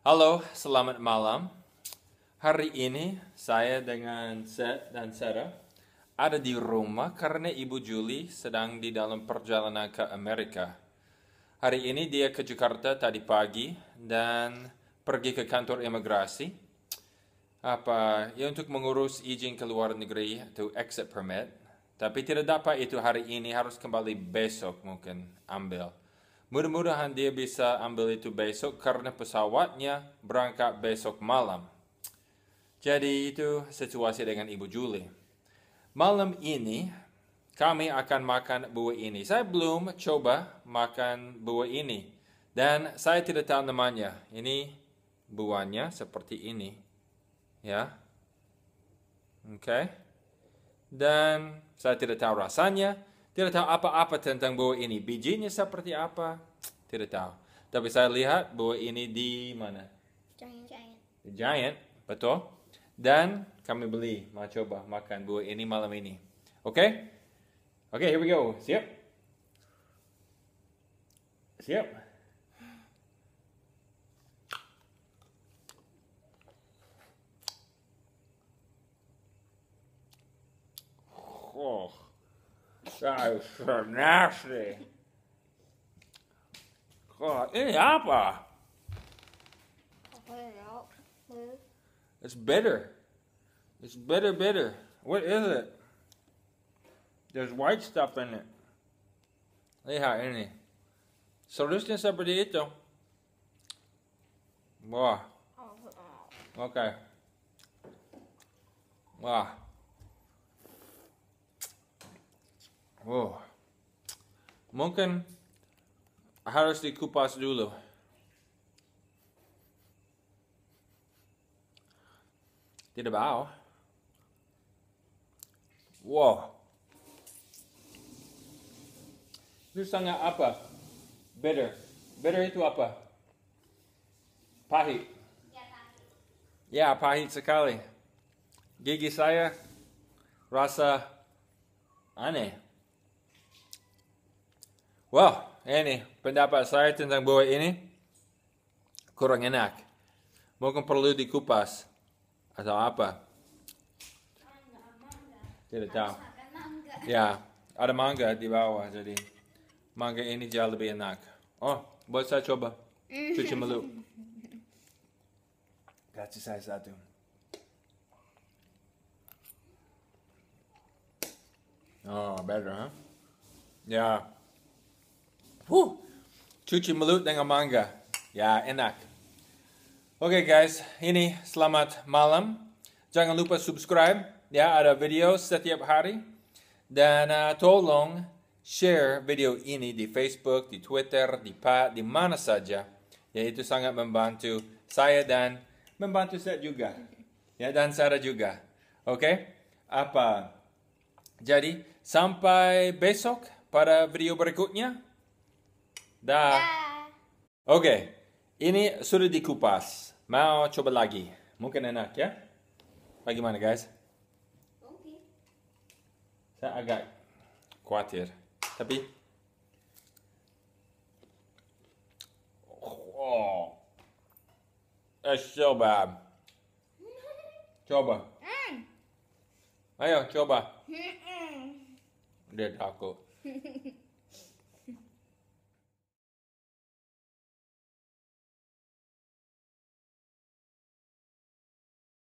Halo, selamat malam. Hari ini saya dengan Seth dan Sarah ada di rumah karena Ibu Julie sedang di dalam perjalanan ke Amerika. Hari ini dia ke Jakarta tadi pagi dan pergi ke kantor imigrasi. Apa ya untuk mengurus izin ke luar negeri atau exit permit. Tapi tidak dapat itu hari ini harus kembali besok mungkin ambil. Mudah-mudahan dia bisa ambil itu besok karena pesawatnya berangkat besok malam. Jadi itu situasi dengan Ibu Julie Malam ini kami akan makan buah ini. Saya belum coba makan buah ini dan saya tidak tahu namanya. Ini buahnya seperti ini. Ya. Oke. Okay. Dan saya tidak tahu rasanya tidak tahu apa-apa tentang buah ini. Bijinya seperti apa? Tidak tahu. Tapi saya lihat buah ini di mana? Giant. Giant. giant, betul. Dan kami beli, mau coba makan buah ini malam ini. Oke? Okay? Oke, okay, here we go. Siap? Siap? That is so nasty. God, any apple. Put it out. It's bitter. It's bitter, bitter. What is it? There's white stuff in it. Deja, any. Solution separadito. Wow. Okay. Wow. oh mungkin harus dikupas dulu tidak bau wow itu sangat apa bitter bitter itu apa pahit ya pahit, ya, pahit sekali gigi saya rasa aneh Wow, ini pendapat saya tentang buah ini kurang enak. Mungkin perlu dikupas atau apa? Tidak tahu. Ya, ada mangga di bawah jadi mangga ini jauh lebih enak. Oh, buat saya coba cuci melu. Kasih saya satu. Oh, better, huh? Yeah. Huh. Cuci mulut dengan mangga. Ya, enak. Oke okay, guys, ini selamat malam. Jangan lupa subscribe. Ya, ada video setiap hari. Dan uh, tolong share video ini di Facebook, di Twitter, di Pad, di mana saja. Ya, itu sangat membantu saya dan membantu saya juga. Ya, dan Sarah juga. Oke? Okay? Apa? Jadi, sampai besok pada video berikutnya. Dah. Da. Oke, okay. ini sudah dikupas. Mau coba lagi. Mungkin enak ya? Bagaimana guys? Mungkin. Saya agak khawatir. Tapi. Oh. eh, coba. Coba. Hmm. Ayo coba. Mm -mm. Dia takut.